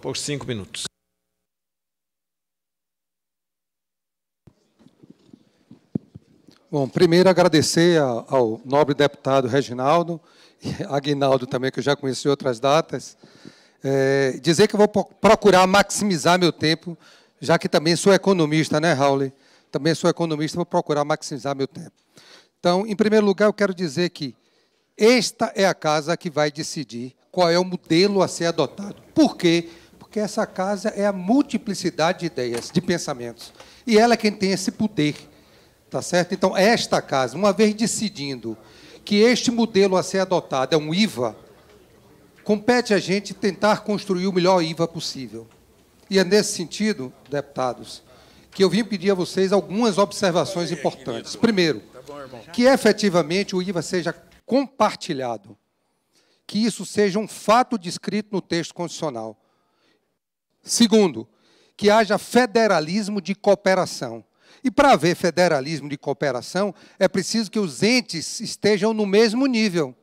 por cinco minutos. Bom, primeiro agradecer ao nobre deputado Reginaldo, e Aguinaldo também, que eu já conheci outras datas, é, dizer que eu vou procurar maximizar meu tempo, já que também sou economista, né, Raul? Também sou economista, vou procurar maximizar meu tempo. Então, em primeiro lugar, eu quero dizer que esta é a casa que vai decidir qual é o modelo a ser adotado. Por quê? porque essa casa é a multiplicidade de ideias, de pensamentos. E ela é quem tem esse poder. Tá certo? Então, esta casa, uma vez decidindo que este modelo a ser adotado é um IVA, compete a gente tentar construir o melhor IVA possível. E é nesse sentido, deputados, que eu vim pedir a vocês algumas observações importantes. Primeiro, tá que efetivamente o IVA seja compartilhado, que isso seja um fato descrito no texto constitucional. Segundo, que haja federalismo de cooperação. E para haver federalismo de cooperação, é preciso que os entes estejam no mesmo nível.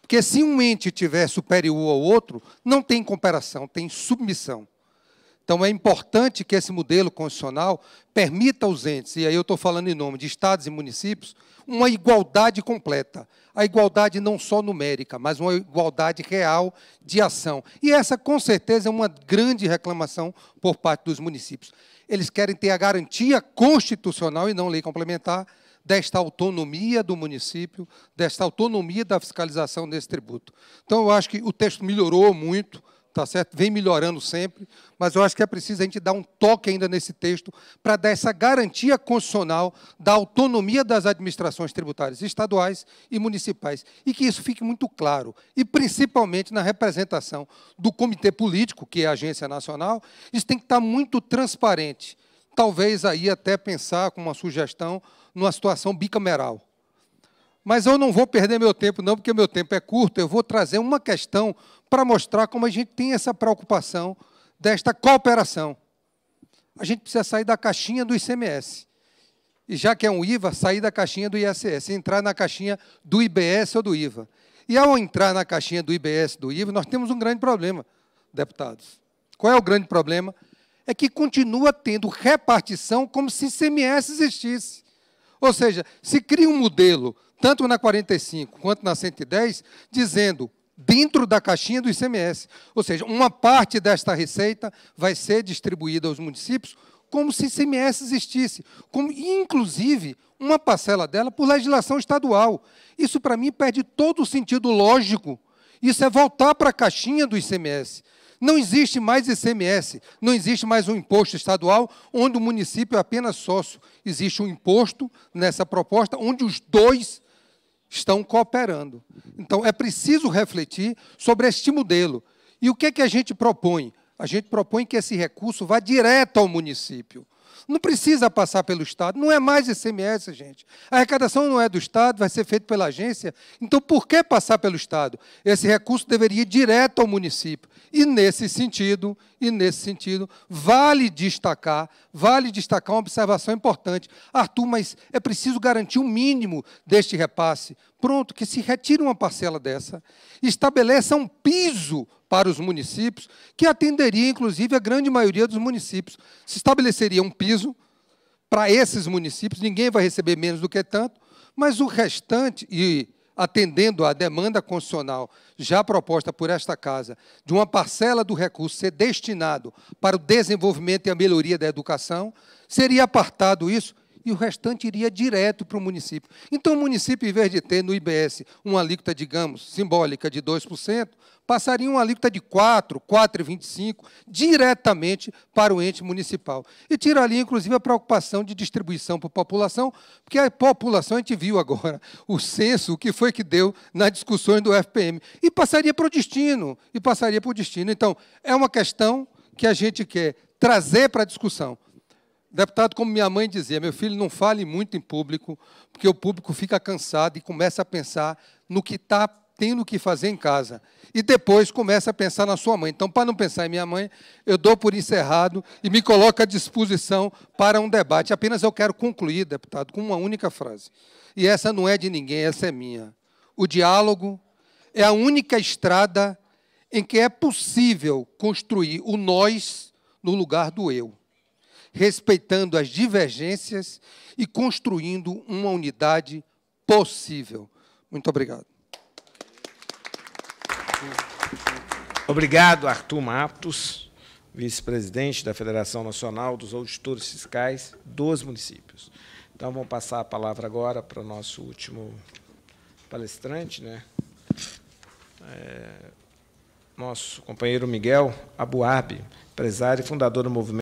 Porque se um ente tiver superior ao outro, não tem cooperação, tem submissão. Então é importante que esse modelo constitucional permita aos entes, e aí eu estou falando em nome de estados e municípios, uma igualdade completa. A igualdade não só numérica, mas uma igualdade real de ação. E essa, com certeza, é uma grande reclamação por parte dos municípios. Eles querem ter a garantia constitucional e não lei complementar desta autonomia do município, desta autonomia da fiscalização desse tributo. Então, eu acho que o texto melhorou muito, tá certo? Vem melhorando sempre, mas eu acho que é preciso a gente dar um toque ainda nesse texto para dar essa garantia constitucional da autonomia das administrações tributárias estaduais e municipais e que isso fique muito claro e principalmente na representação do comitê político, que é a agência nacional, isso tem que estar tá muito transparente. Talvez aí até pensar com uma sugestão numa situação bicameral mas eu não vou perder meu tempo, não, porque meu tempo é curto. Eu vou trazer uma questão para mostrar como a gente tem essa preocupação desta cooperação. A gente precisa sair da caixinha do ICMS. E já que é um IVA, sair da caixinha do ISS, entrar na caixinha do IBS ou do IVA. E ao entrar na caixinha do IBS, do IVA, nós temos um grande problema, deputados. Qual é o grande problema? É que continua tendo repartição como se ICMS existisse. Ou seja, se cria um modelo, tanto na 45 quanto na 110, dizendo dentro da caixinha do ICMS. Ou seja, uma parte desta receita vai ser distribuída aos municípios como se ICMS existisse, como inclusive uma parcela dela por legislação estadual. Isso para mim perde todo o sentido lógico. Isso é voltar para a caixinha do ICMS. Não existe mais ICMS, não existe mais um imposto estadual onde o município é apenas sócio. Existe um imposto nessa proposta onde os dois estão cooperando. Então, é preciso refletir sobre este modelo. E o que é que a gente propõe? A gente propõe que esse recurso vá direto ao município. Não precisa passar pelo Estado, não é mais ICMS, gente. A arrecadação não é do Estado, vai ser feita pela agência. Então, por que passar pelo Estado? Esse recurso deveria ir direto ao município. E nesse sentido, e nesse sentido, vale destacar, vale destacar uma observação importante. Arthur, mas é preciso garantir o um mínimo deste repasse. Pronto, que se retire uma parcela dessa, estabeleça um piso para os municípios, que atenderia, inclusive, a grande maioria dos municípios. Se estabeleceria um piso para esses municípios, ninguém vai receber menos do que tanto, mas o restante, e atendendo à demanda constitucional já proposta por esta Casa, de uma parcela do recurso ser destinado para o desenvolvimento e a melhoria da educação, seria apartado isso e o restante iria direto para o município. Então, o município, em vez de ter no IBS uma alíquota, digamos, simbólica de 2%, passaria uma alíquota de 4, 4,25 diretamente para o ente municipal. E tira ali, inclusive, a preocupação de distribuição para a população, porque a população, a gente viu agora, o censo, o que foi que deu nas discussões do FPM. E passaria para o destino, e passaria para o destino. Então, é uma questão que a gente quer trazer para a discussão. Deputado, como minha mãe dizia, meu filho, não fale muito em público, porque o público fica cansado e começa a pensar no que está tendo que fazer em casa. E depois começa a pensar na sua mãe. Então, para não pensar em minha mãe, eu dou por encerrado e me coloco à disposição para um debate. Apenas eu quero concluir, deputado, com uma única frase. E essa não é de ninguém, essa é minha. O diálogo é a única estrada em que é possível construir o nós no lugar do eu respeitando as divergências e construindo uma unidade possível. Muito obrigado. Obrigado, Arthur Matos, vice-presidente da Federação Nacional dos Auditores Fiscais dos Municípios. Então, vamos passar a palavra agora para o nosso último palestrante, né? É, nosso companheiro Miguel Abuarbe, empresário e fundador do movimento.